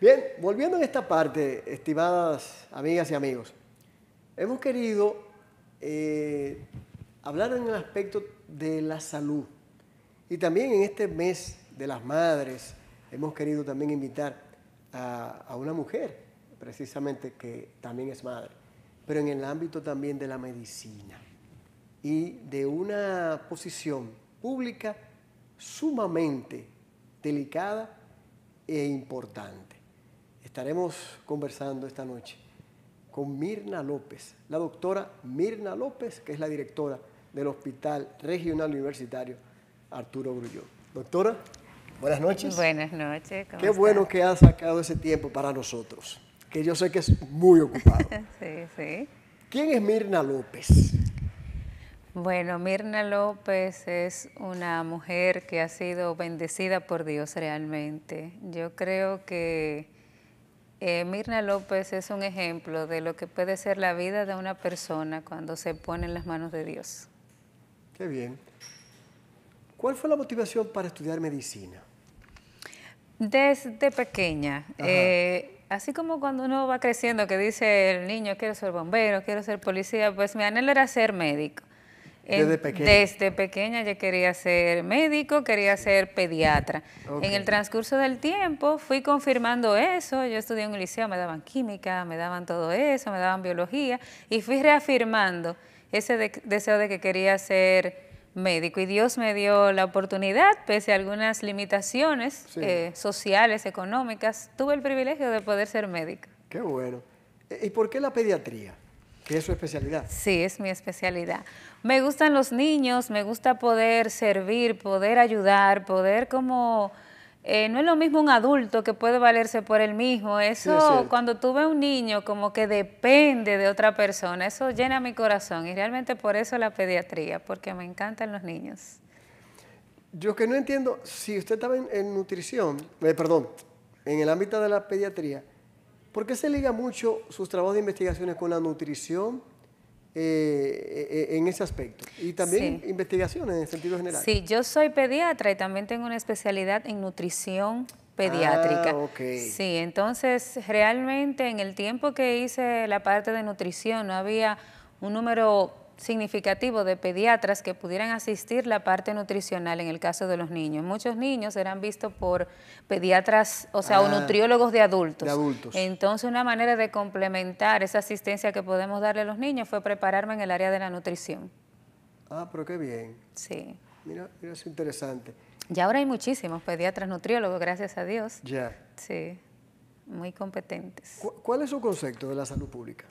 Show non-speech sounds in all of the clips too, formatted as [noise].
Bien, volviendo en esta parte, estimadas amigas y amigos, hemos querido eh, hablar en el aspecto de la salud. Y también en este mes de las madres hemos querido también invitar a una mujer, precisamente, que también es madre, pero en el ámbito también de la medicina y de una posición pública sumamente delicada e importante estaremos conversando esta noche con Mirna López, la doctora Mirna López, que es la directora del Hospital Regional Universitario Arturo Grullón. Doctora, buenas noches. Buenas noches. Qué bueno que ha sacado ese tiempo para nosotros, que yo sé que es muy ocupado. [laughs] sí, sí. ¿Quién es Mirna López? Bueno, Mirna López es una mujer que ha sido bendecida por Dios realmente. Yo creo que eh, Mirna López es un ejemplo de lo que puede ser la vida de una persona cuando se pone en las manos de Dios. Qué bien. ¿Cuál fue la motivación para estudiar medicina? Desde pequeña. Eh, así como cuando uno va creciendo, que dice el niño, quiero ser bombero, quiero ser policía, pues mi anhelo era ser médico. Desde pequeña. Desde yo quería ser médico, quería ser pediatra. En el transcurso del tiempo fui confirmando eso, yo estudié en un liceo, me daban química, me daban todo eso, me daban biología, y fui reafirmando ese deseo de que quería ser médico. Y Dios me dio la oportunidad, pese a algunas limitaciones eh, sociales, económicas, tuve el privilegio de poder ser médico. Qué bueno. ¿Y por qué la pediatría? Qué es su especialidad. Sí, es mi especialidad. Me gustan los niños, me gusta poder servir, poder ayudar, poder como... Eh, no es lo mismo un adulto que puede valerse por él mismo. Eso, cuando tuve ves un niño como que depende de otra persona, eso llena mi corazón. Y realmente por eso la pediatría, porque me encantan los niños. Yo que no entiendo, si usted estaba en, nutrición, eh, perdón, en el ámbito de la pediatría, ¿Por qué se liga mucho sus trabajos de investigaciones con la nutrición? Eh, eh, eh, en ese aspecto y también investigaciones en el sentido general. Sí, yo soy pediatra y también tengo una especialidad en nutrición pediátrica. Ah, sí, entonces realmente en el tiempo que hice la parte de nutrición no había un número significativo de pediatras que pudieran asistir la parte nutricional en el caso de los niños. Muchos niños serán vistos por pediatras, o sea, o ah, nutriólogos de adultos. adultos. Entonces, una manera de complementar esa asistencia que podemos darle a los niños fue prepararme en el área de la nutrición. Ah, pero qué bien. Sí. Mira, mira, es interesante. Y ahora hay muchísimos pediatras nutriólogos, gracias a Dios. Ya. Sí, muy competentes. ¿Cuál es su concepto de la salud pública?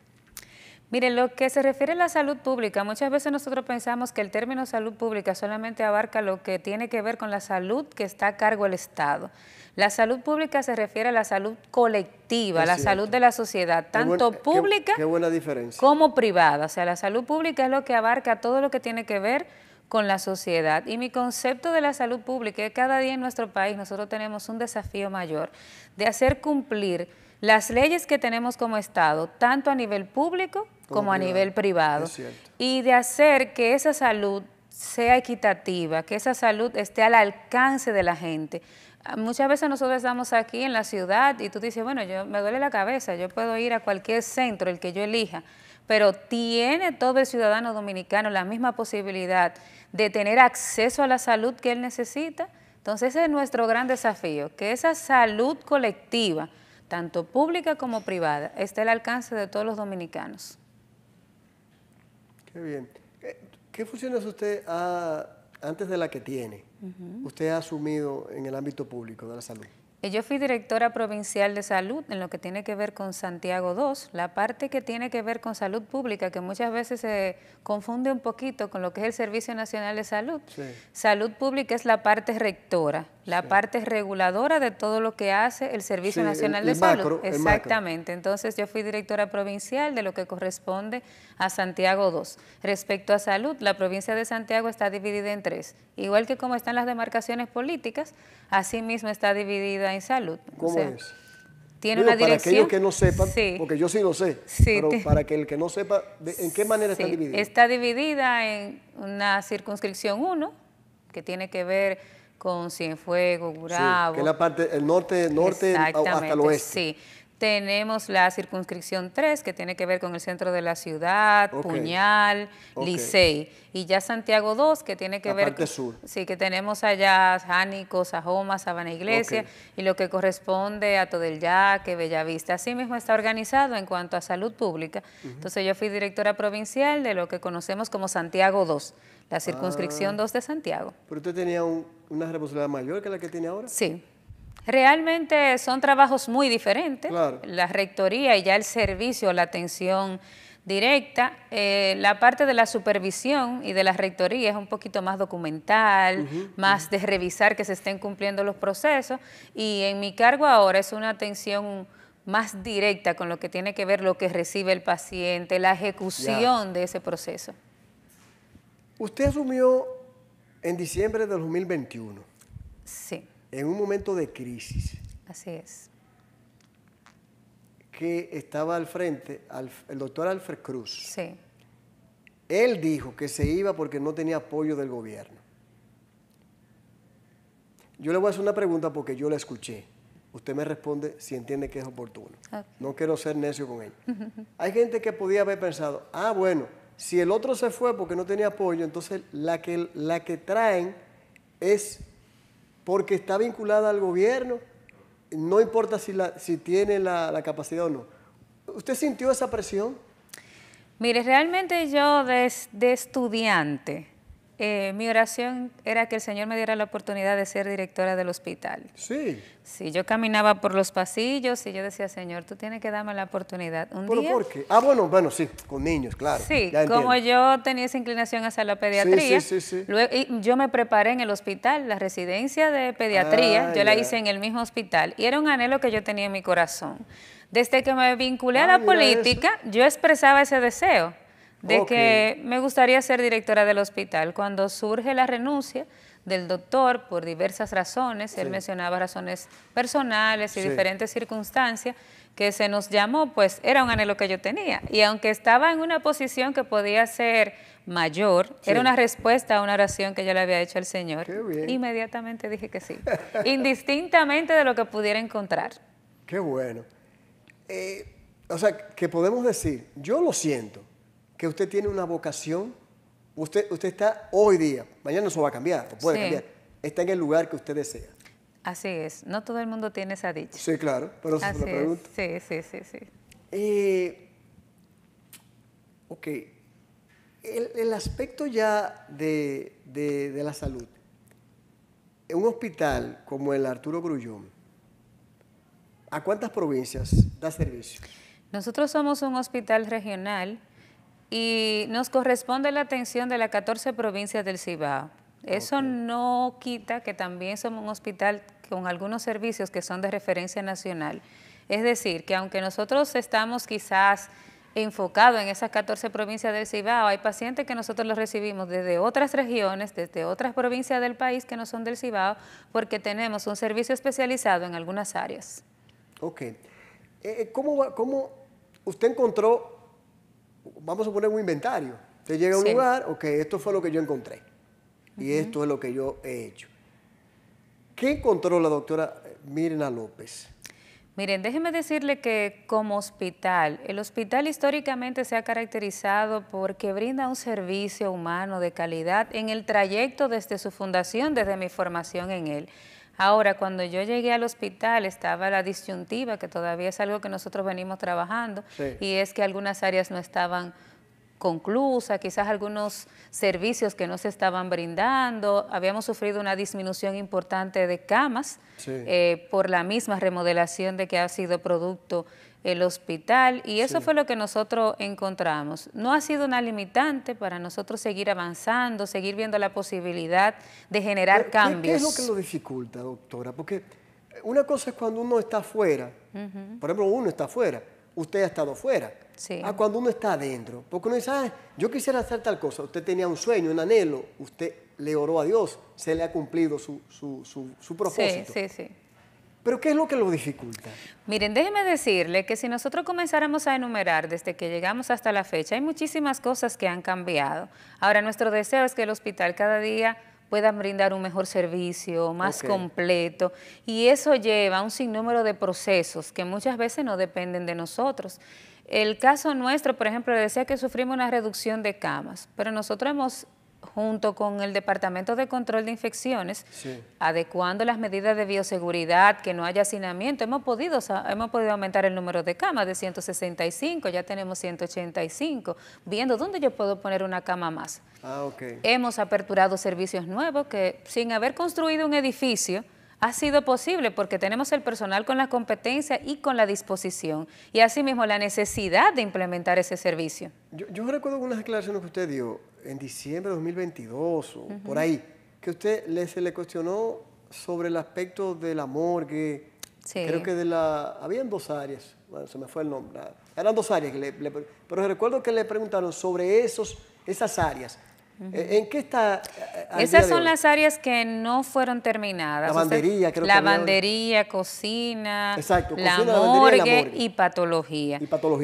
Miren, lo que se refiere a la salud pública, muchas veces nosotros pensamos que el término salud pública solamente abarca lo que tiene que ver con la salud que está a cargo el Estado. La salud pública se refiere a la salud colectiva, la salud de la sociedad, tanto pública como privada. O sea, la salud pública es lo que abarca todo lo que tiene que ver con la sociedad. Y mi concepto de la salud pública es que cada día en nuestro país nosotros tenemos un desafío mayor de hacer cumplir las leyes que tenemos como Estado, tanto a nivel público como a nivel privado. Y de hacer que esa salud sea equitativa, que esa salud esté al alcance de la gente. Ah, muchas veces nosotros estamos aquí en la ciudad y tú dices, bueno, yo me duele la cabeza, yo puedo ir a cualquier centro, el que yo elija, pero tiene todo el ciudadano dominicano la misma posibilidad de tener acceso a la salud que él necesita. Entonces ese es nuestro gran desafío, que esa salud colectiva, tanto pública como privada, esté al alcance de todos los dominicanos. Qué bien. ¿Qué funciones usted ha, antes de la que tiene, usted ha asumido en el ámbito público de la salud? Eh, yo fui directora provincial de salud en lo que tiene que ver con Santiago II, la parte que tiene que ver con salud pública, que muchas veces se confunde un poquito con lo que es el Servicio Nacional de Salud. Salud pública es la parte rectora, la parte reguladora de todo lo que hace el Servicio Nacional de Salud. Exactamente. Entonces yo fui directora provincial de lo que corresponde a Santiago II. Respecto a salud, la provincia de Santiago está dividida en tres. Igual que como están las demarcaciones políticas, asimismo está dividida en salud. ¿Cómo es? Tiene una dirección. para aquellos que no sepan, porque yo sí lo sé, sí, pero para que el que no sepa, ¿en qué manera está dividida? Está dividida en una circunscripción 1, que tiene que ver con Cienfuegos, Gurabo. que es la parte, el norte, norte hasta el oeste. Sí, tenemos la circunscripción 3, que tiene que ver con el centro de la ciudad, Puñal, Licey. Y ya Santiago 2, que tiene que ver... Parte sur. Sí, que tenemos allá Jánico, Sajoma, Sabana Iglesia, y lo que corresponde a Yaque, Bellavista. Así mismo está organizado en cuanto a salud pública. Entonces yo fui directora provincial de lo que conocemos como Santiago 2, la circunscripción 2 ah. de Santiago. Pero usted tenía una responsabilidad mayor que la que tiene ahora. Sí. Realmente son trabajos muy diferentes. La rectoría y ya el servicio, la atención directa. Eh, la parte de la supervisión y de la rectoría es un poquito más documental, más de revisar que se estén cumpliendo los procesos. Y en mi cargo ahora es una atención más directa con lo que tiene que ver lo que recibe el paciente, la ejecución de ese proceso. Usted asumió en diciembre del 2021. Sí en un momento de crisis. Así es. Que estaba al frente el doctor Alfred Cruz. Sí. Él dijo que se iba porque no tenía apoyo del gobierno. Yo le voy a hacer una pregunta porque yo la escuché. Usted me responde si entiende que es oportuno. No quiero ser necio con él. Hay gente que podía haber pensado, ah, bueno, si el otro se fue porque no tenía apoyo, entonces la que, la que traen es porque está vinculada al gobierno, no importa si, si tiene la, capacidad o no. ¿Usted sintió esa presión? Mire, realmente yo desde estudiante eh, mi oración era que el Señor me diera la oportunidad de ser directora del hospital. Sí. Sí, yo caminaba por los pasillos y yo decía, Señor, tú tienes que darme la oportunidad. ¿Un por qué? Ah, bueno, bueno, sí, con niños, claro. Sí, como yo tenía esa inclinación hacia la pediatría, yo me preparé en el hospital, la residencia de pediatría, ah, yo la hice en el mismo hospital y era un anhelo que yo tenía en mi corazón. Desde que me vinculé a ah, la política, yo expresaba ese deseo de que me gustaría ser directora del hospital. Cuando surge la renuncia del doctor por diversas razones, él mencionaba razones personales y diferentes circunstancias, que se nos llamó, pues era un anhelo que yo tenía. Y aunque estaba en una posición que podía ser mayor, era una respuesta a una oración que yo le había hecho al Señor. Inmediatamente dije que sí, [laughs] indistintamente de lo que pudiera encontrar. Qué bueno. Eh, o sea, que podemos decir, yo lo siento, que usted tiene una vocación, usted, usted está hoy día, mañana eso va a cambiar, puede cambiar, está en el lugar que usted desea. Así es, no todo el mundo tiene esa dicha. Sí, claro, pero eso es pregunta. Sí, sí, sí, sí. Eh, ok, el, aspecto ya de, de la salud. un hospital como el Arturo Grullón, ¿a cuántas provincias da servicio? Nosotros somos un hospital regional y nos corresponde la atención de las 14 provincias del Cibao. Eso no quita que también somos un hospital con algunos servicios que son de referencia nacional. Es decir, que aunque nosotros estamos quizás enfocados en esas 14 provincias del Cibao, hay pacientes que nosotros los recibimos desde otras regiones, desde otras provincias del país que no son del Cibao, porque tenemos un servicio especializado en algunas áreas. Ok. Eh, eh, ¿cómo, ¿Cómo usted encontró vamos a poner un inventario. Usted llega a un lugar lugar, ok, esto fue lo que yo encontré. Y esto es lo que yo he hecho. ¿Qué encontró la doctora Mirna López? Miren, déjeme decirle que como hospital, el hospital históricamente se ha caracterizado porque brinda un servicio humano de calidad en el trayecto desde su fundación, desde mi formación en él. Ahora, cuando yo llegué al hospital estaba la disyuntiva, que todavía es algo que nosotros venimos trabajando, y es que algunas áreas no estaban conclusas, quizás algunos servicios que no se estaban brindando, habíamos sufrido una disminución importante de camas eh, por la misma remodelación de que ha sido producto el hospital y eso fue lo que nosotros encontramos. No ha sido una limitante para nosotros seguir avanzando, seguir viendo la posibilidad de generar cambios. ¿qué, es lo que lo dificulta, doctora? Porque una cosa es cuando uno está afuera, por ejemplo, uno está afuera, usted ha estado afuera, cuando uno está adentro. Porque uno dice, yo quisiera hacer tal cosa, usted tenía un sueño, un anhelo, usted le oró a Dios, se le ha cumplido su, su, su, su propósito. Sí, sí, sí. Pero ¿qué es lo que lo dificulta? Miren, déjeme decirle que si nosotros comenzáramos a enumerar desde que llegamos hasta la fecha, hay muchísimas cosas que han cambiado. Ahora, nuestro deseo es que el hospital cada día pueda brindar un mejor servicio, más completo, y eso lleva a un sinnúmero de procesos que muchas veces no dependen de nosotros. El caso nuestro, por ejemplo, decía que sufrimos una reducción de camas, pero nosotros hemos junto con el Departamento de Control de Infecciones, adecuando las medidas de bioseguridad, que no haya hacinamiento, hemos podido, hemos podido aumentar el número de camas de 165, ya tenemos 185, viendo dónde yo puedo poner una cama más. Ah, okay. Hemos aperturado servicios nuevos que sin haber construido un edificio, ha sido posible porque tenemos el personal con la competencia y con la disposición y asimismo la necesidad de implementar ese servicio. Yo, yo recuerdo algunas declaraciones que usted dio en diciembre de 2022 o por ahí, que usted le, se le cuestionó sobre el aspecto del amor, morgue. Creo que de la... Habían dos áreas, se me fue el nombre. Eran dos áreas, pero recuerdo que le preguntaron sobre esos, esas áreas. Eh, eh, Esas son las áreas que no fueron terminadas. Lavandería, creo cocina, la, morgue, y patología.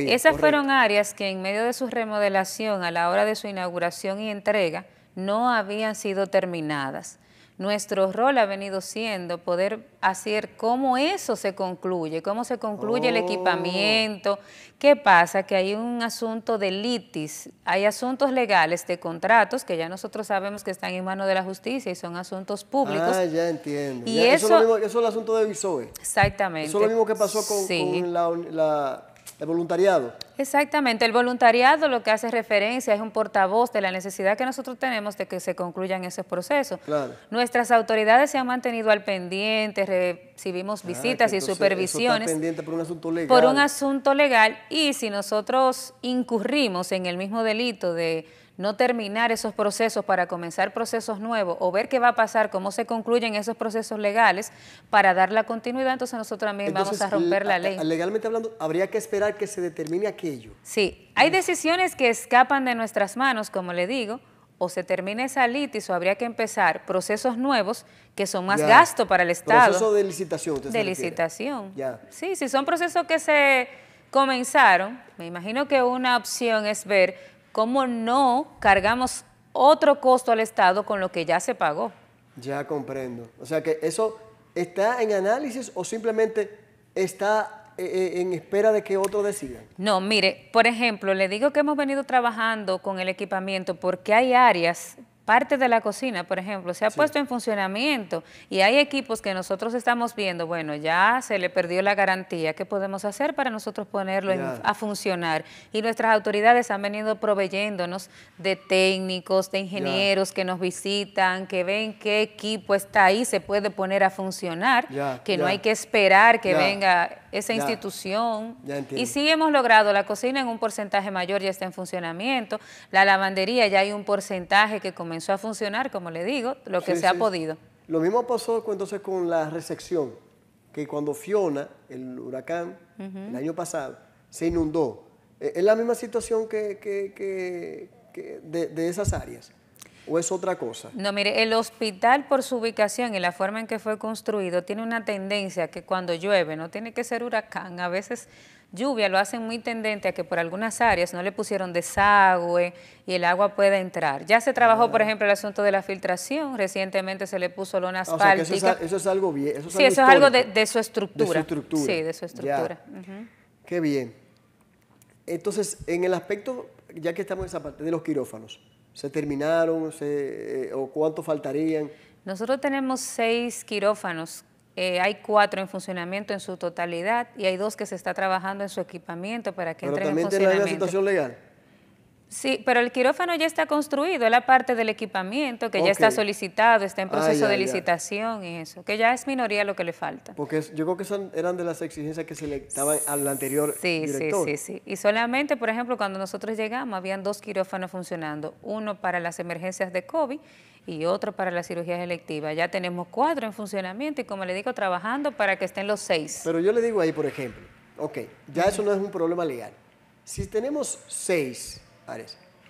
Esas fueron áreas que en medio de su remodelación, a la hora de su inauguración y entrega, no habían sido terminadas nuestro rol ha venido siendo poder hacer cómo eso se concluye, cómo se concluye el oh. equipamiento. ¿Qué pasa? Que hay un asunto de litis, hay asuntos legales de contratos que ya nosotros sabemos que están en manos de la justicia y son asuntos públicos. Ah, ya entiendo. Y eso, es el asunto de Visoe. Exactamente. Eso es lo mismo que pasó con, la el voluntariado. Exactamente, el voluntariado lo que hace referencia es un portavoz de la necesidad que nosotros tenemos de que se concluyan esos procesos. Nuestras autoridades se han mantenido al pendiente, recibimos ah, visitas y supervisiones. por un asunto legal. Por un asunto legal y si nosotros incurrimos en el mismo delito de no terminar esos procesos para comenzar procesos nuevos o ver qué va a pasar, cómo se concluyen esos procesos legales para dar la continuidad, entonces nosotros también vamos a romper la ley. Legalmente hablando, habría que esperar que se determine aquello. Sí, hay decisiones que escapan de nuestras manos, como le digo, o se termina esa litis o habría que empezar procesos nuevos que son más gasto para el Estado. Proceso de licitación. de licitación. Ya. Sí, si son procesos que se comenzaron, me imagino que una opción es ver ¿cómo no cargamos otro costo al Estado con lo que ya se pagó? Ya comprendo. O sea que eso está en análisis o simplemente está eh, eh, en espera de que otro decida. No, mire, por ejemplo, le digo que hemos venido trabajando con el equipamiento porque hay áreas parte de la cocina, por ejemplo, se ha puesto en funcionamiento y hay equipos que nosotros estamos viendo, bueno, ya se le perdió la garantía, ¿qué podemos hacer para nosotros ponerlo a funcionar? Y nuestras autoridades han venido proveyéndonos de técnicos, de ingenieros que nos visitan, que ven qué equipo está ahí, se puede poner a funcionar, que no hay que esperar que venga esa institución. y sí hemos logrado, la cocina en un porcentaje mayor ya está en funcionamiento, la lavandería ya hay un porcentaje que comenzó a funcionar, como le digo, lo que se ha podido. Lo mismo pasó entonces con la resección, que cuando Fiona, el huracán, el año pasado, se inundó. Eh, ¿Es la misma situación que, de, de esas áreas? ¿O es otra cosa? No, mire, el hospital por su ubicación y la forma en que fue construido tiene una tendencia que cuando llueve, no tiene que ser huracán, a veces lluvia lo hacen muy tendente a que por algunas áreas no le pusieron desagüe y el agua pueda entrar. Ya se trabajó, por ah. ejemplo, el asunto de la filtración, recientemente se le puso lona asfáltica. eso, es, algo bien. es sí, eso es algo de, su estructura. De su estructura. Sí, de su estructura. Qué bien. Entonces, en el aspecto, ya que estamos en esa parte de los quirófanos, ¿se terminaron eh, o cuánto faltarían? Nosotros tenemos seis quirófanos eh, hay cuatro en funcionamiento en su totalidad y hay dos que se está trabajando en su equipamiento para que entren en funcionamiento. Pero también la situación legal. Sí, pero el quirófano ya está construido, es la parte del equipamiento que ya está solicitado, está en proceso de licitación y eso, que ya es minoría lo que le falta. Porque yo creo que eran de las exigencias que se le daban al anterior director. Sí, sí, sí. Y solamente, por ejemplo, cuando nosotros llegamos, habían dos quirófanos funcionando, uno para las emergencias de COVID y otro para las cirugías electivas. Ya tenemos cuatro en funcionamiento y, como le digo, trabajando para que estén los seis. Pero yo le digo ahí, por ejemplo, ok, ya eso no es un problema legal. Si tenemos seis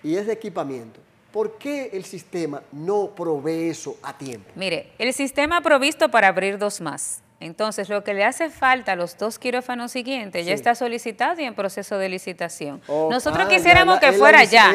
y es de equipamiento. ¿Por qué el sistema no provee eso a tiempo? Mire, el sistema ha provisto para abrir dos más. Entonces, lo que le hace falta a los dos quirófanos siguientes ya está solicitado y en proceso de licitación. Oh, Nosotros ah, quisiéramos que fuera ya.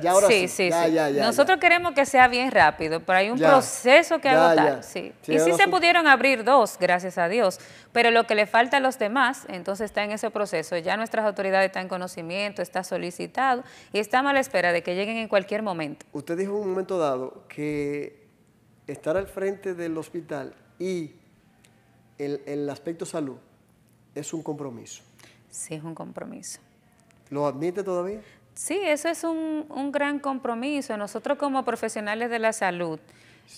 ya ahora sí, sí, sí, Nosotros queremos que sea bien rápido, pero hay un proceso que agotar. Sí. y sí se pudieron abrir dos, gracias a Dios, pero lo que le falta a los demás, entonces está en ese proceso. Ya nuestras autoridades están en conocimiento, está solicitado y estamos a la espera de que lleguen en cualquier momento. Usted dijo en un momento dado que estar al frente del hospital y el, aspecto salud es un compromiso. Sí, es un compromiso. ¿Lo admite todavía? Sí, eso es un, gran compromiso. Nosotros como profesionales de la salud,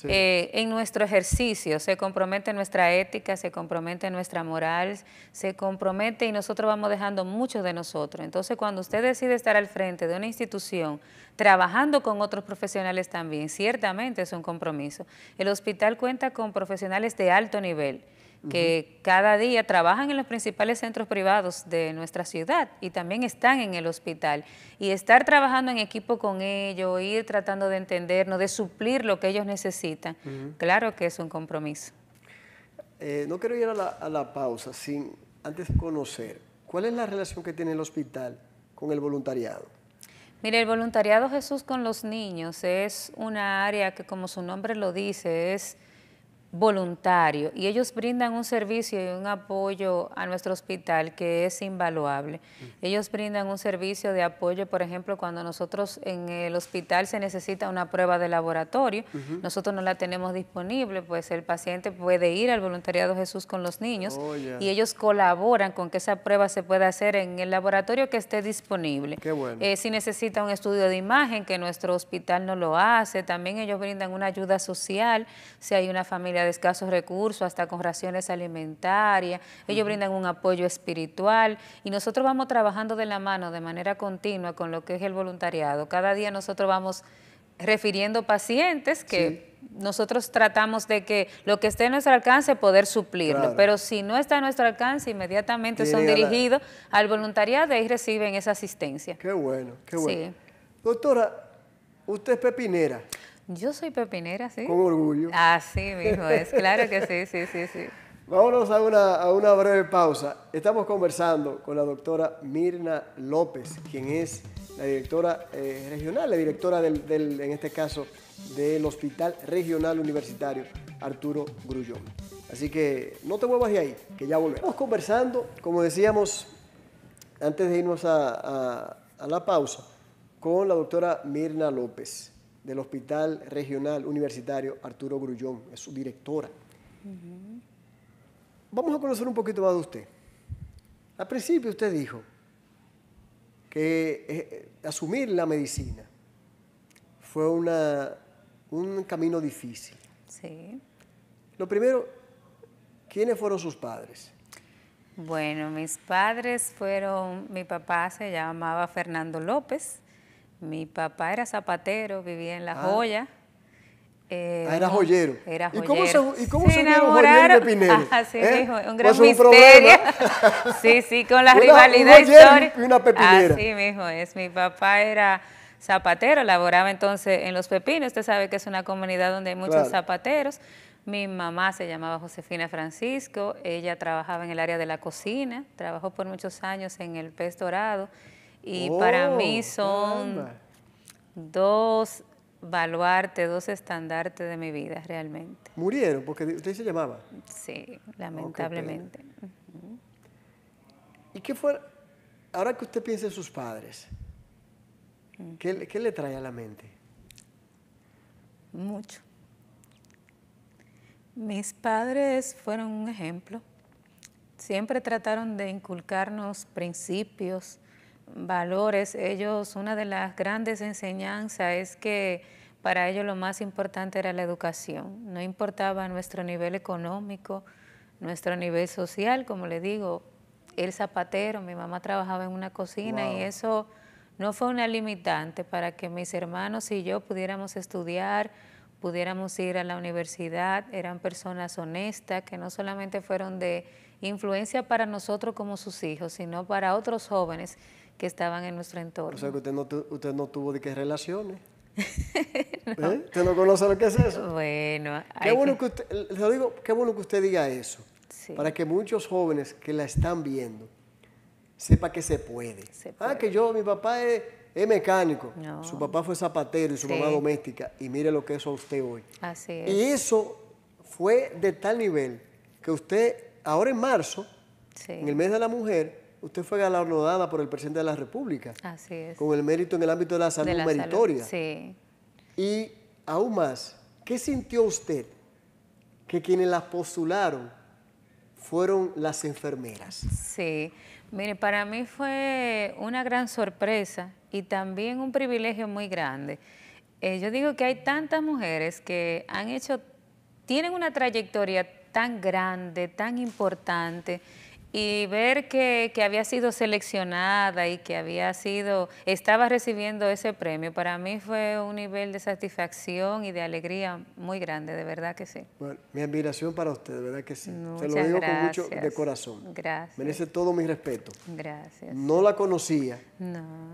eh, en nuestro ejercicio, se compromete nuestra ética, se compromete nuestra moral, se compromete y nosotros vamos dejando mucho de nosotros. Entonces, cuando usted decide estar al frente de una institución, trabajando con otros profesionales también, ciertamente es un compromiso. El hospital cuenta con profesionales de alto nivel, que cada día trabajan en los principales centros privados de nuestra ciudad y también están en el hospital. Y estar trabajando en equipo con ellos, ir tratando de entendernos, de suplir lo que ellos necesitan, claro que es un compromiso. Eh, no quiero ir a la, a la pausa sin antes conocer cuál es la relación que tiene el hospital con el voluntariado. Mire, el voluntariado Jesús con los niños es una área que, como su nombre lo dice, es voluntario y ellos brindan un servicio y un apoyo a nuestro hospital que es invaluable. Mm. Ellos brindan un servicio de apoyo, por ejemplo, cuando nosotros en el hospital se necesita una prueba de laboratorio, nosotros no la tenemos disponible, pues el paciente puede ir al voluntariado Jesús con los niños oh, y ellos colaboran con que esa prueba se pueda hacer en el laboratorio que esté disponible. Eh, si necesita un estudio de imagen, que nuestro hospital no lo hace, también ellos brindan una ayuda social, si hay una familia de escasos recursos, hasta con raciones alimentarias, ellos brindan un apoyo espiritual y nosotros vamos trabajando de la mano de manera continua con lo que es el voluntariado. Cada día nosotros vamos refiriendo pacientes que nosotros tratamos de que lo que esté a nuestro alcance poder suplirlo, pero si no está a nuestro alcance inmediatamente son dirigidos al voluntariado y reciben esa asistencia. Qué bueno, qué bueno. Doctora, usted es pepinera. Yo soy pepinera, sí. Con orgullo. Así mismo es, claro que sí, sí, sí, sí. [laughs] Vámonos a una, breve pausa. Estamos conversando con la doctora Mirna López, quien es la directora eh, regional, la directora del, en este caso del Hospital Regional Universitario Arturo Grullón. Así que no te muevas de ahí, que ya volvemos Estamos conversando, como decíamos antes de irnos a, a la pausa, con la doctora Mirna López del Hospital Regional Universitario Arturo Grullón, es su directora. Vamos a conocer un poquito más de usted. Al principio usted dijo que eh, eh, asumir la medicina fue una, un camino difícil. Sí. Lo primero, ¿quiénes fueron sus padres? Bueno, mis padres fueron, mi papá se llamaba Fernando López mi papá era zapatero, vivía en La ah. Joya. ah, eh, era joyero. Era joyero. ¿Y cómo se, enamoraron? [laughs] Ah, ¿Eh? un gran misterio. [laughs] sí, sí, con la rivalidad histórica. Y una pepinera. Así mismo es. Mi papá era zapatero, laboraba entonces en Los Pepinos. Usted sabe que es una comunidad donde hay muchos zapateros. Mi mamá se llamaba Josefina Francisco. Ella trabajaba en el área de la cocina. Trabajó por muchos años en el Pez Dorado y para mí oh, son dos baluartes, dos estandartes de mi vida realmente. ¿Murieron? Porque usted se llamaba. Sí, lamentablemente. ¿Y qué fue, ahora que usted piensa en sus padres, mm. qué le trae a la mente? Mucho. Mis padres fueron un ejemplo. Siempre trataron de inculcarnos principios, valores, ellos, una de las grandes enseñanzas es que para ellos lo más importante era la educación. No importaba nuestro nivel económico, nuestro nivel social, como le digo, el zapatero, mi mamá trabajaba en una cocina y eso no fue una limitante para que mis hermanos y yo pudiéramos estudiar, pudiéramos ir a la universidad, eran personas honestas que no solamente fueron de influencia para nosotros como sus hijos, sino para otros jóvenes que estaban en nuestro entorno. O sea que usted no, tuvo de qué relaciones. [laughs] ¿Eh? ¿Usted no conoce lo que es eso? Bueno, qué bueno que, usted, diga eso. Para que muchos jóvenes que la están viendo sepa que se puede. Ah, que yo, mi papá es, mecánico. Su papá fue zapatero y su mamá doméstica. Y mire lo que es usted hoy. Así es. Y eso fue de tal nivel que usted, ahora en marzo, en el mes de la mujer, usted fue galardonada por el presidente de la República. Así es. Con el mérito en el ámbito de la salud meritoria. Sí. Y aún más, ¿qué sintió usted que quienes la postularon fueron las enfermeras? Sí. Mire, para mí fue una gran sorpresa y también un privilegio muy grande. Eh, yo digo que hay tantas mujeres que han hecho, tienen una trayectoria tan grande, tan importante, y ver que, había sido seleccionada y que había sido, estaba recibiendo ese premio, para mí fue un nivel de satisfacción y de alegría muy grande, de verdad que sí. Bueno, mi admiración para usted, de verdad que sí. Se lo digo con mucho de corazón. Gracias. Merece todo mi respeto. Gracias. No la conocía,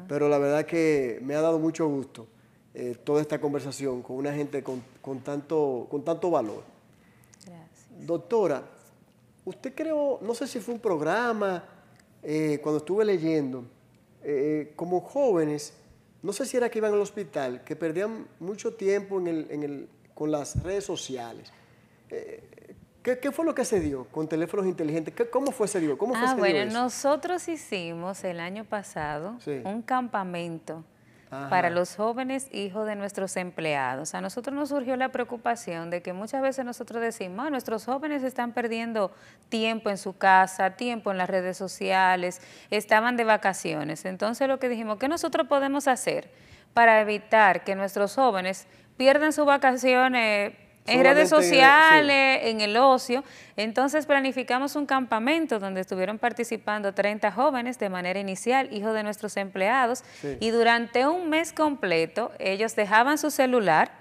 pero la verdad que me ha dado mucho gusto eh, toda esta conversación con una gente con, con tanto, con tanto valor. Gracias. Doctora, Usted creó, no sé si fue un programa, eh, cuando estuve leyendo, eh, como jóvenes, no sé si era que iban al hospital, que perdían mucho tiempo en el, en el, con las redes sociales. Eh, ¿qué, fue lo que se dio con teléfonos inteligentes? ¿Cómo fue ese dio? ¿Cómo ah, bueno, nosotros hicimos el año pasado un campamento para los jóvenes hijos de nuestros empleados. A nosotros nos surgió la preocupación de que muchas veces nosotros decimos, ah, nuestros jóvenes están perdiendo tiempo en su casa, tiempo en las redes sociales, estaban de vacaciones. Entonces lo que dijimos, ¿qué nosotros podemos hacer para evitar que nuestros jóvenes pierdan sus vacaciones? en redes sociales, en el ocio. Entonces planificamos un campamento donde estuvieron participando 30 jóvenes de manera inicial, hijos de nuestros empleados, y durante un mes completo ellos dejaban su celular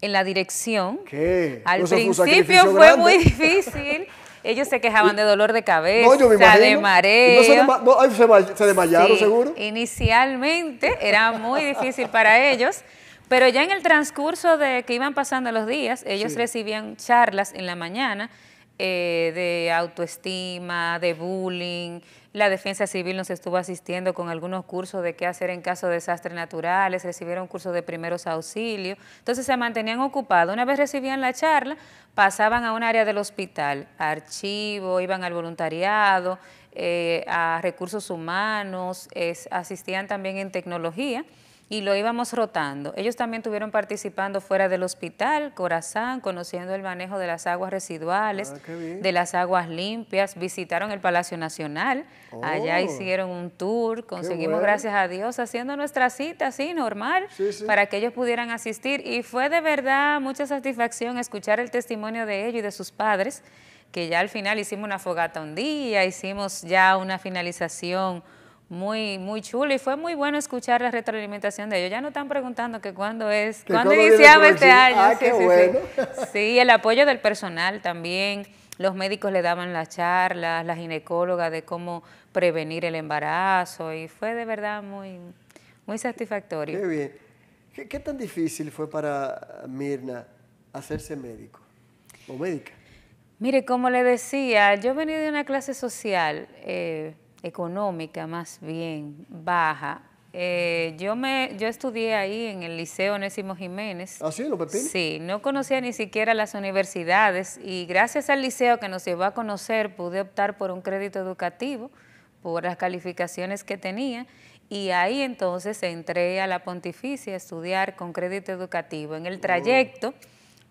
en la dirección. ¿Qué? Al principio fue, muy difícil. Ellos se quejaban de dolor de cabeza, de mareo. se, desmayaron seguro? Inicialmente era muy difícil para ellos. Pero ya en el transcurso de que iban pasando los días, ellos recibían charlas en la mañana eh, de autoestima, de bullying. La Defensa Civil nos estuvo asistiendo con algunos cursos de qué hacer en caso de desastres naturales, recibieron cursos de primeros auxilios. Entonces se mantenían ocupados. Una vez recibían la charla, pasaban a un área del hospital, archivo, iban al voluntariado, eh, a recursos humanos, asistían también en tecnología y lo íbamos rotando. Ellos también estuvieron participando fuera del hospital, Corazán, conociendo el manejo de las aguas residuales, ah, de las aguas limpias, visitaron el Palacio Nacional, allá oh. hicieron un tour, conseguimos, gracias a Dios, haciendo nuestra cita así, normal, para que ellos pudieran asistir y fue de verdad mucha satisfacción escuchar el testimonio de ellos y de sus padres, que ya al final hicimos una fogata un día, hicimos ya una finalización muy, muy chulo y fue muy bueno escuchar la retroalimentación de ellos. Ya no están preguntando que cuándo es, cuándo iniciaba este año. Ah, sí, sí. el apoyo del personal también. Los médicos le daban las charlas, la ginecóloga de cómo prevenir el embarazo y fue de verdad muy, muy satisfactorio. Qué bien. ¿Qué, qué tan difícil fue para Mirna hacerse médico o médica? Mire, como le decía, yo venía de una clase social. Eh, económica más bien, baja. Eh, yo me yo estudié ahí en el Liceo Nésimo Jiménez. ¿Ah, sí? ¿Los Sí, no conocía ni siquiera las universidades y gracias al liceo que nos llevó a conocer pude optar por un crédito educativo por las calificaciones que tenía y ahí entonces entré a la Pontificia a estudiar con crédito educativo. En el trayecto...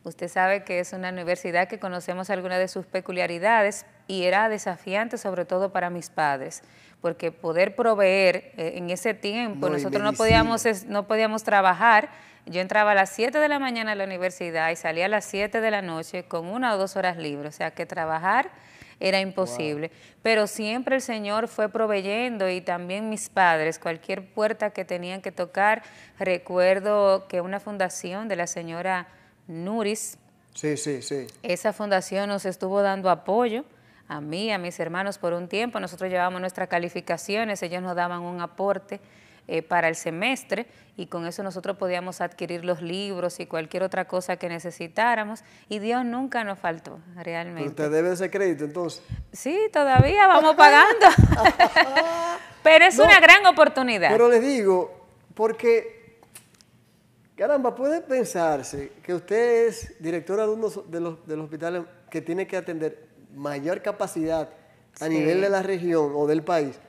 Usted sabe que es una universidad que conocemos algunas de sus peculiaridades y era desafiante sobre todo para mis padres, porque poder proveer eh, en ese tiempo, nosotros no podíamos, no podíamos trabajar, yo entraba a las 7 de la mañana a la universidad y salía a las 7 de la noche con una o dos horas libres, o sea que trabajar era imposible. Pero siempre el Señor fue proveyendo y también mis padres, cualquier puerta que tenían que tocar. Recuerdo que una fundación de la señora Nuris. Sí, sí, sí. Esa fundación nos estuvo dando apoyo a mí, a mis hermanos por un tiempo. Nosotros llevábamos nuestras calificaciones, ellos nos daban un aporte eh, para el semestre y con eso nosotros podíamos adquirir los libros y cualquier otra cosa que necesitáramos y Dios nunca nos faltó realmente. ¿Usted debe ese crédito entonces? Sí, todavía vamos [laughs] pagando, [laughs] pero es una gran oportunidad. Pero les digo, porque Caramba, puede pensarse que usted es directora de uno de los, de hospitales que tiene que atender mayor capacidad a nivel de la región o del país.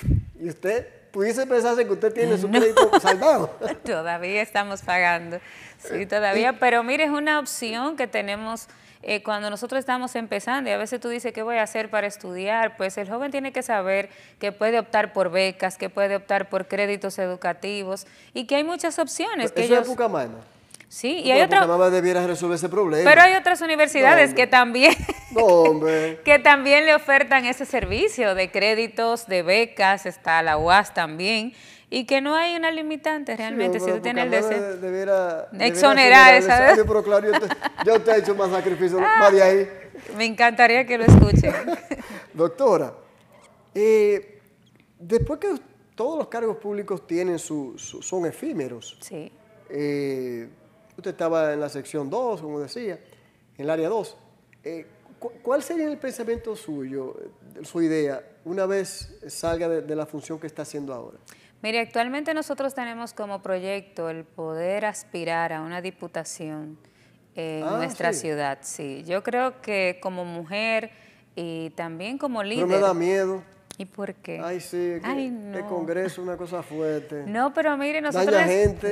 [laughs] Y usted pudiese pensarse que usted tiene su crédito salvado. saldado. [laughs] todavía estamos pagando. Sí, todavía. [laughs] Pero mire, es una opción que tenemos eh, cuando nosotros estamos empezando y a veces tú dices, ¿qué voy a hacer para estudiar? Pues el joven tiene que saber que puede optar por becas, que puede optar por créditos educativos y que hay muchas opciones. que eso es Pucamama. Sí, y hay debiera resolver ese problema. Pero hay otras universidades que también. [laughs] que también le ofertan ese servicio de créditos, de becas, está la UAS también y que no hay una limitante realmente si usted tiene el deseo. Debiera, exonerar esa yo te, he hecho más sacrificio, ah, más ahí. Me encantaría que lo escuche. [laughs] Doctora, eh, después que todos los cargos públicos tienen su, son efímeros. Sí. Eh, usted estaba en la sección 2, como decía, en el área 2. Eh, ¿Cuál sería el pensamiento suyo, su idea, una vez salga de, de la función que está haciendo ahora? Mire, actualmente nosotros tenemos como proyecto el poder aspirar a una diputación en ah, nuestra ciudad. Sí, yo creo que como mujer y también como líder... No me da miedo. ¿Y por qué? Ay, sí, el Congreso una cosa fuerte. No, pero mire, nosotros,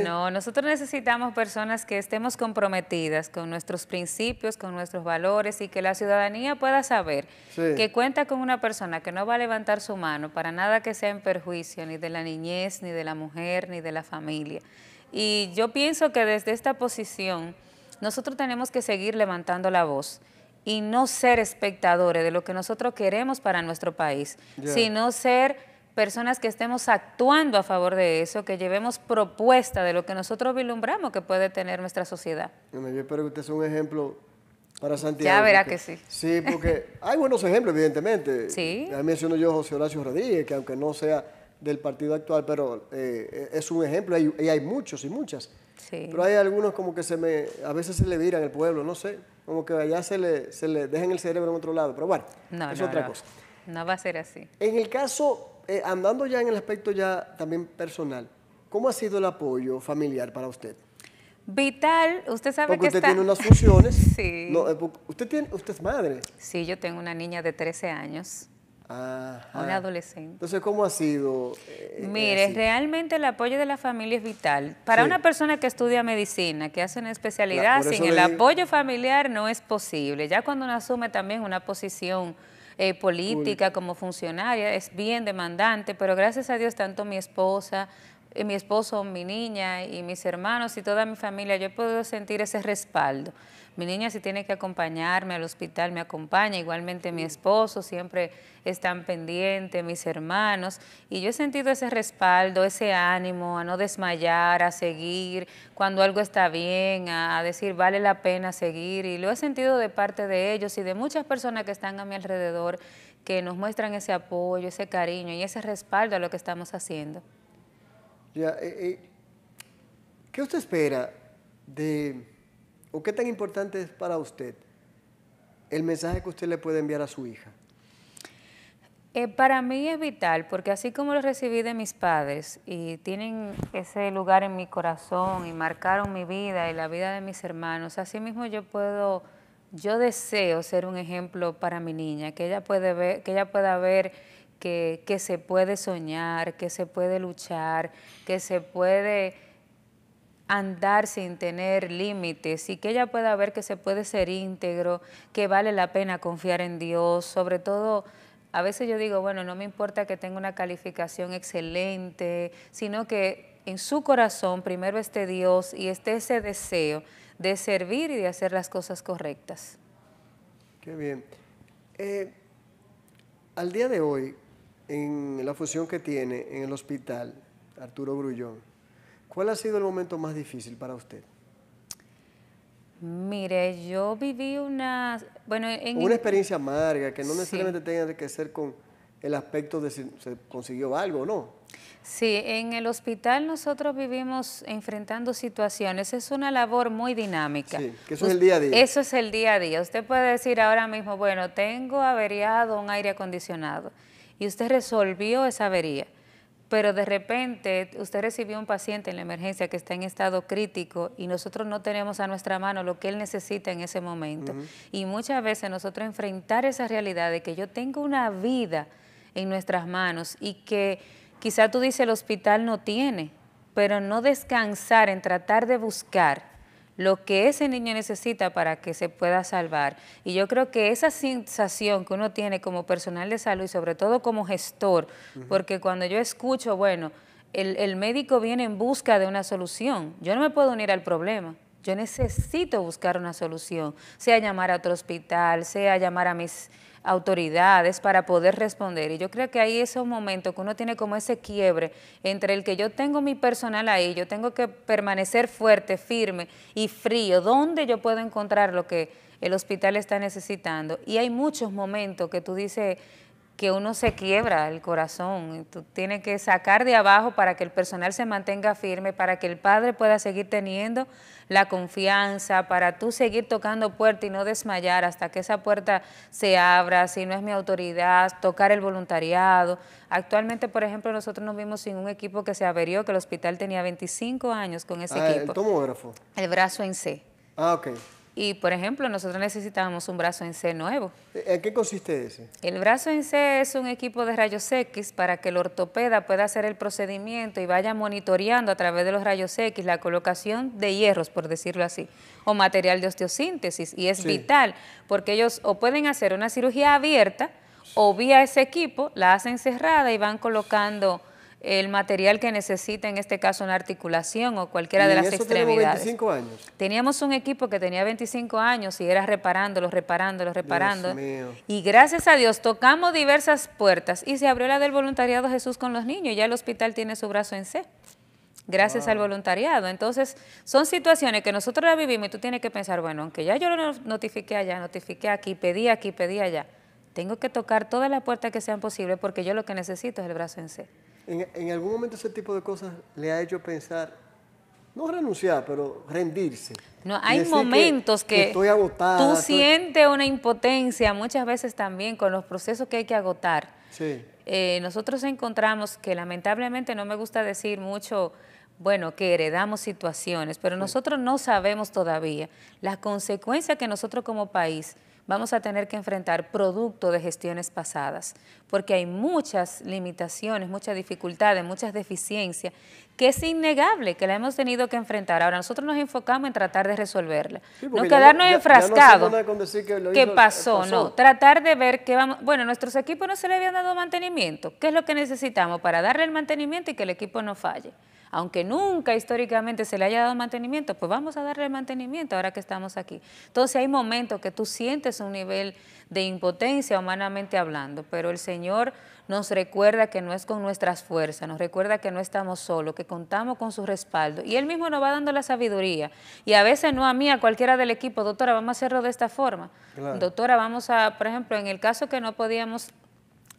No, nosotros necesitamos personas que estemos comprometidas con nuestros principios, con nuestros valores y que la ciudadanía pueda saber que cuenta con una persona que no va a levantar su mano para nada que sea en perjuicio ni de la niñez, ni de la mujer, ni de la familia. Y yo pienso que desde esta posición nosotros tenemos que seguir levantando la voz y no ser espectadores de lo que nosotros queremos para nuestro país, sino ser personas que estemos actuando a favor de eso, que llevemos propuesta de lo que nosotros vislumbramos que puede tener nuestra sociedad. yo espero que usted sea un ejemplo para Santiago. Ya verá que sí. Sí, porque [laughs] hay buenos ejemplos, evidentemente. Sí. Ya menciono yo José Horacio Rodríguez, que aunque no sea del partido actual, pero eh, es un ejemplo y hay, muchos y muchas. Sí. Pero hay algunos como que se me, a veces se le en el pueblo, no sé como que allá se le, se le dejan el cerebro en otro lado. Pero bueno, es otra cosa. No va a ser así. En el caso, eh, andando ya en el aspecto ya también personal, ¿cómo ha sido el apoyo familiar para usted? Vital, usted sabe Porque que usted tiene unas [laughs] funciones. sí. Eh, usted, tiene, usted es madre. Sí, yo tengo una niña de 13 años a un adolescente. Entonces, ¿cómo ha sido? Eh, eh, Mire, realmente el apoyo de la familia es vital. Para una persona que estudia medicina, que hace una especialidad, sin el apoyo familiar no es posible. Ya cuando uno asume también una posición eh, política como funcionaria, es bien demandante, pero gracias a Dios tanto mi esposa, mi esposo, mi niña y mis hermanos y toda mi familia, yo he podido sentir ese respaldo. Mi niña si tiene que acompañarme al hospital, me acompaña. Igualmente mi esposo, siempre están pendientes, mis hermanos. Y yo he sentido ese respaldo, ese ánimo a no desmayar, a seguir, cuando algo está bien, a, decir vale la pena seguir. Y lo he sentido de parte de ellos y de muchas personas que están a mi alrededor que nos muestran ese apoyo, ese cariño y ese respaldo a lo que estamos haciendo. Eh, eh, ¿Qué usted espera de ¿O qué tan importante es para usted el mensaje que usted le puede enviar a su hija? Eh, para mí es vital, porque así como lo recibí de mis padres y tienen ese lugar en mi corazón y marcaron mi vida y la vida de mis hermanos, así mismo yo puedo, yo deseo ser un ejemplo para mi niña, que ella, puede ver, que ella pueda ver que, que se puede soñar, que se puede luchar, que se puede andar sin tener límites y que ella pueda ver que se puede ser íntegro, que vale la pena confiar en Dios, sobre todo... A veces yo digo, bueno, no me importa que tenga una calificación excelente, sino que en su corazón primero esté Dios y esté ese deseo de servir y de hacer las cosas correctas. Qué bien. Eh, al día de hoy, en la función que tiene en el hospital Arturo Grullón, ¿Cuál ha sido el momento más difícil para usted? Mire, yo viví una... Bueno, en, una experiencia amarga que no necesariamente tenga que ser con el aspecto de si se consiguió algo o no. Sí, en el hospital nosotros vivimos enfrentando situaciones. Es una labor muy dinámica. Sí, que eso es el día a día. Eso es el día a día. Usted puede decir ahora mismo, bueno, tengo averiado un aire acondicionado y usted resolvió esa avería pero de repente usted recibió un paciente en la emergencia que está en estado crítico y nosotros no tenemos a nuestra mano lo que él necesita en ese momento. Y muchas veces nosotros enfrentar esa realidad de que yo tengo una vida en nuestras manos y que quizá tú dices el hospital no tiene, pero no descansar en tratar de buscar lo que ese niño necesita para que se pueda salvar. Y yo creo que esa sensación que uno tiene como personal de salud y sobre todo como gestor, porque cuando yo escucho, bueno, el, el, médico viene en busca de una solución, yo no me puedo unir al problema. Yo necesito buscar una solución, sea llamar a otro hospital, sea llamar a mis autoridades para poder responder. Y yo creo que hay esos momentos que uno tiene como ese quiebre entre el que yo tengo mi personal ahí, yo tengo que permanecer fuerte, firme y frío, ...¿dónde yo puedo encontrar lo que el hospital está necesitando. Y hay muchos momentos que tú dices, que uno se quiebra el corazón. Tú tienes que sacar de abajo para que el personal se mantenga firme, para que el padre pueda seguir teniendo la confianza, para tú seguir tocando puerta y no desmayar hasta que esa puerta se abra, si no es mi autoridad, tocar el voluntariado. Actualmente, por ejemplo, nosotros nos vimos sin un equipo que se averió, que el hospital tenía 25 años con ese ah, equipo. el tomógrafo? El brazo en C. Ah, ok. Y, por ejemplo, nosotros necesitamos un brazo en C nuevo. ¿En qué consiste ese? El brazo en C es un equipo de rayos X para que el ortopeda pueda hacer el procedimiento y vaya monitoreando a través de los rayos X la colocación de hierros, por decirlo así, o material de osteosíntesis. Y es vital porque ellos o pueden hacer una cirugía abierta o vía ese equipo la hacen cerrada y van colocando el material que necesita, en este caso una articulación o cualquiera de las extremidades. Teníamos un equipo que tenía 25 años y era reparándolo, reparándolo, reparando. Y gracias a Dios tocamos diversas puertas y se abrió la del voluntariado Jesús con los niños. Ya el hospital tiene su brazo en C gracias al voluntariado. Entonces, son situaciones que nosotros las vivimos y tú tienes que pensar, bueno, aunque ya yo lo notifiqué allá, notifiqué aquí, pedí aquí, pedí allá, tengo que tocar todas las puertas que sean posibles porque yo lo que necesito es el brazo en C. ¿En, algún momento ese tipo de cosas le ha hecho pensar no renunciar, pero rendirse. No, hay momentos que, estoy agotada, tú sientes una impotencia muchas veces también con los procesos que hay que agotar. Sí. Eh, nosotros encontramos que lamentablemente no me gusta decir mucho, bueno, que heredamos situaciones, pero nosotros no sabemos todavía las consecuencias que nosotros como país vamos a tener que enfrentar producto de gestiones pasadas, porque hay muchas limitaciones, muchas dificultades, muchas deficiencias, que es innegable que la hemos tenido que enfrentar. Ahora, nosotros nos enfocamos en tratar de resolverla, no quedarnos enfrascados, que qué pasó, eh, pasó, no, tratar de ver qué vamos, bueno, nuestros equipos no se le habían dado mantenimiento, qué es lo que necesitamos para darle el mantenimiento y que el equipo no falle aunque nunca históricamente se le haya dado mantenimiento, pues vamos a darle mantenimiento ahora que estamos aquí. Entonces hay momentos que tú sientes un nivel de impotencia humanamente hablando, pero el Señor nos recuerda que no es con nuestras fuerzas, nos recuerda que no estamos solos, que contamos con su respaldo. Y Él mismo nos va dando la sabiduría. Y a veces no a mí, a cualquiera del equipo, doctora, vamos a hacerlo de esta forma. Doctora, vamos a, por ejemplo, en el caso que no podíamos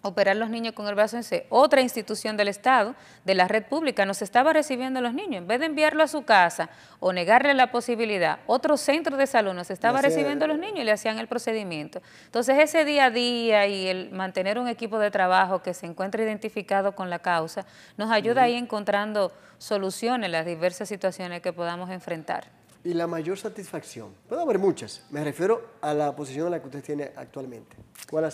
operar los niños con el brazo en C. Otra institución del Estado, de la red pública, nos estaba recibiendo a los niños. En vez de enviarlo a su casa o negarle la posibilidad, otro centro de salud nos estaba recibiendo a los niños y le hacían el procedimiento. Entonces, ese día a día y el mantener un equipo de trabajo que se encuentra identificado con la causa, nos ayuda ahí encontrando soluciones en las diversas situaciones que podamos enfrentar. Y la mayor satisfacción, puede haber muchas, me refiero a la posición en la que usted tiene actualmente. ¿Cuál ha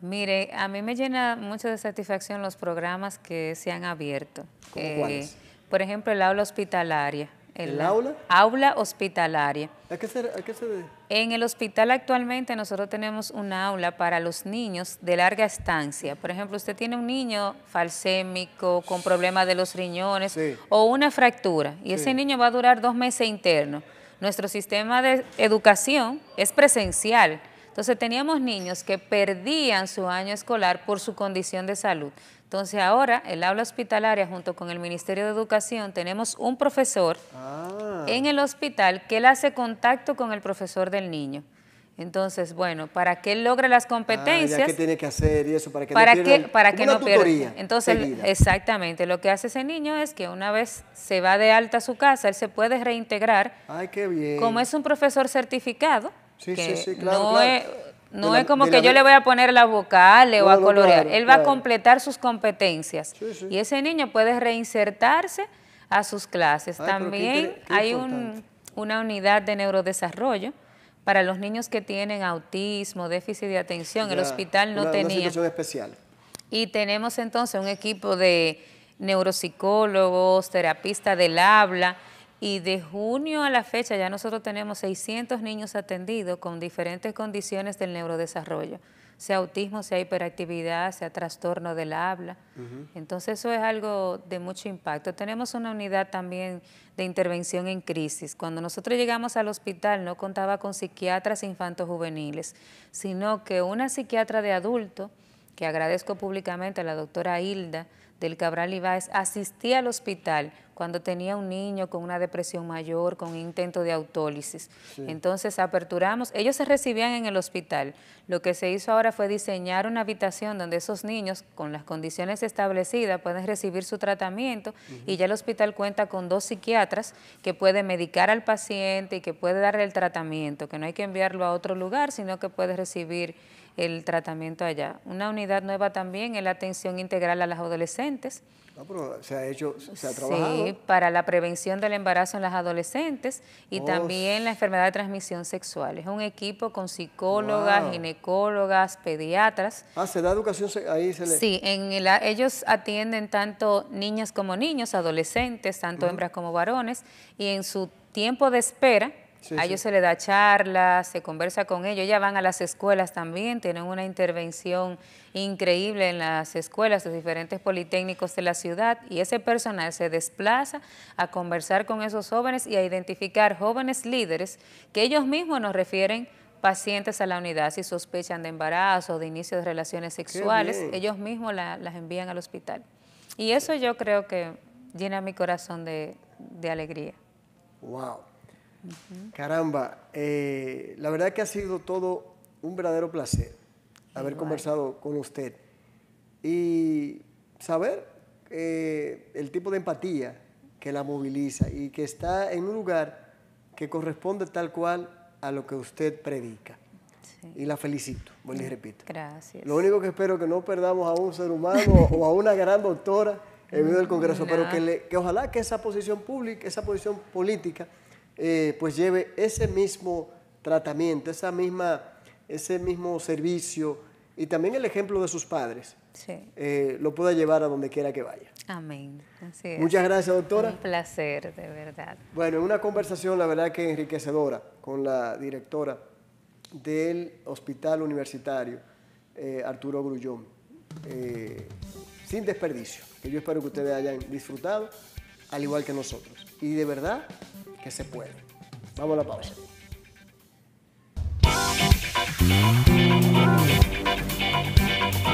Mire, a mí me llena mucho de satisfacción los programas que se han abierto. Eh, cuáles? Por ejemplo, el aula hospitalaria. ¿El, aula? Aula hospitalaria. ¿A qué, se, debe? En el hospital actualmente nosotros tenemos un aula para los niños de larga estancia. Por ejemplo, usted tiene un niño falsémico, con problemas de los riñones o una fractura y ese niño va a durar dos meses interno. Nuestro sistema de educación es presencial entonces teníamos niños que perdían su año escolar por su condición de salud. Entonces ahora el aula hospitalaria junto con el Ministerio de Educación tenemos un profesor ah. en el hospital que él hace contacto con el profesor del niño. Entonces, bueno, para que él logre las ah, competencias... ¿Qué tiene que hacer y eso? Para que no pierda... Entonces, exactamente, lo que hace ese niño es que una vez se va de alta a su casa, él se puede reintegrar. ¡Ay, bien! Como es un profesor certificado, no es, como que yo le voy a poner las vocales o a colorear. Él va a completar sus competencias. Y ese niño puede reinsertarse a sus clases. También hay un, una unidad de neurodesarrollo para los niños que tienen autismo, déficit de atención. el hospital no tenía. especial. Y tenemos entonces un equipo de neuropsicólogos, terapistas del habla, y de junio a la fecha ya nosotros tenemos 600 niños atendidos con diferentes condiciones del neurodesarrollo, sea autismo, sea hiperactividad, sea trastorno del habla. Entonces eso es algo de mucho impacto. Tenemos una unidad también de intervención en crisis. Cuando nosotros llegamos al hospital no contaba con psiquiatras infantos juveniles, sino que una psiquiatra de adulto, que agradezco públicamente a la doctora Hilda, del Cabral Ibáez asistía al hospital cuando tenía un niño con una depresión mayor, con intento de autólisis. Entonces aperturamos, ellos se recibían en el hospital. Lo que se hizo ahora fue diseñar una habitación donde esos niños, con las condiciones establecidas, pueden recibir su tratamiento y ya el hospital cuenta con dos psiquiatras que pueden medicar al paciente y que puede darle el tratamiento, que no hay que enviarlo a otro lugar, sino que puede recibir el tratamiento allá. Una unidad nueva también es la atención integral a las adolescentes. No, pero se ha hecho, se ha trabajado. Sí, para la prevención del embarazo en las adolescentes y oh, también la enfermedad de transmisión sexual. Es un equipo con psicólogas, ginecólogas, pediatras. Ah, se da educación, ahí se le... Sí, en ellos atienden tanto niñas como niños, adolescentes, tanto hembras como varones, y en su tiempo de espera a ellos se les da charlas, se conversa con ellos, ya van a las escuelas también, tienen una intervención increíble en las escuelas, los diferentes politécnicos de la ciudad, y ese personal se desplaza a conversar con esos jóvenes y a identificar jóvenes líderes que ellos mismos nos refieren pacientes a la unidad, si sospechan de embarazo, de inicio de relaciones sexuales, ellos mismos las envían al hospital. Y eso yo creo que llena mi corazón de, de alegría. ¡Wow! Caramba, eh, la verdad que ha sido todo un verdadero placer haber conversado con usted y saber eh, el tipo de empatía que la moviliza y que está en un lugar que corresponde tal cual a lo que usted predica. Y la felicito, bueno, y mm, repito. Gracias. Lo único que espero es que no perdamos a un ser humano o a una gran doctora en medio del Congreso, pero que, que ojalá que esa posición pública, esa posición política, eh, pues lleve ese mismo tratamiento, esa misma, ese mismo servicio y también el ejemplo de sus padres. Eh, lo pueda llevar a donde quiera que vaya. Amén. Así es. Muchas gracias, doctora. Un placer, de verdad. Bueno, una conversación, la verdad que enriquecedora, con la directora del Hospital Universitario, eh, Arturo Grullón. sin desperdicio, que yo espero que ustedes hayan disfrutado, al igual que nosotros. Y de verdad, que se puede. Vamos a la pausa.